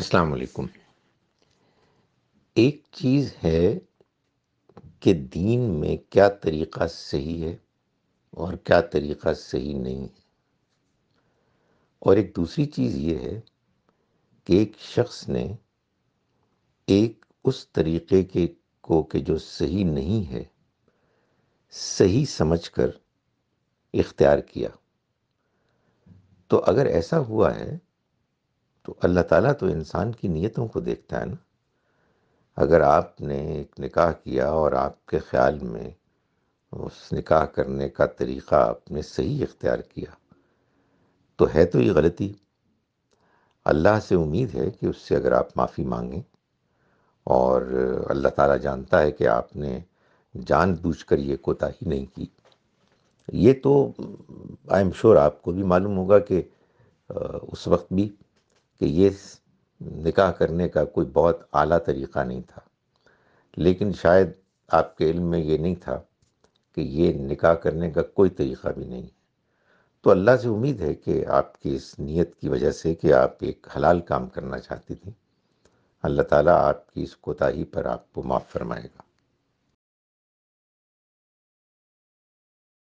السلام علیکم ایک چیز ہے کہ دین میں کیا طریقہ صحیح ہے اور کیا طریقہ صحیح نہیں ہے اور ایک دوسری چیز یہ ہے کہ ایک شخص نے ایک اس طریقے کے کو کہ جو صحیح نہیں ہے صحیح سمجھ کر اختیار کیا تو اگر ایسا ہوا ہے تو اللہ تعالیٰ تو انسان کی نیتوں کو دیکھتا ہے نا اگر آپ نے ایک نکاح کیا اور آپ کے خیال میں اس نکاح کرنے کا طریقہ آپ نے صحیح اختیار کیا تو ہے تو یہ غلطی اللہ سے امید ہے کہ اس سے اگر آپ معافی مانگیں اور اللہ تعالیٰ جانتا ہے کہ آپ نے جان بوجھ کر یہ کوتاہی نہیں کی یہ تو آئی ایم شور آپ کو بھی معلوم ہوگا کہ اس وقت بھی کہ یہ نکاح کرنے کا کوئی بہت اعلیٰ طریقہ نہیں تھا لیکن شاید آپ کے علم میں یہ نہیں تھا کہ یہ نکاح کرنے کا کوئی طریقہ بھی نہیں ہے تو اللہ سے امید ہے کہ آپ کی اس نیت کی وجہ سے کہ آپ ایک حلال کام کرنا چاہتی تھی اللہ تعالیٰ آپ کی اس کوتاہی پر آپ کو معاف فرمائے گا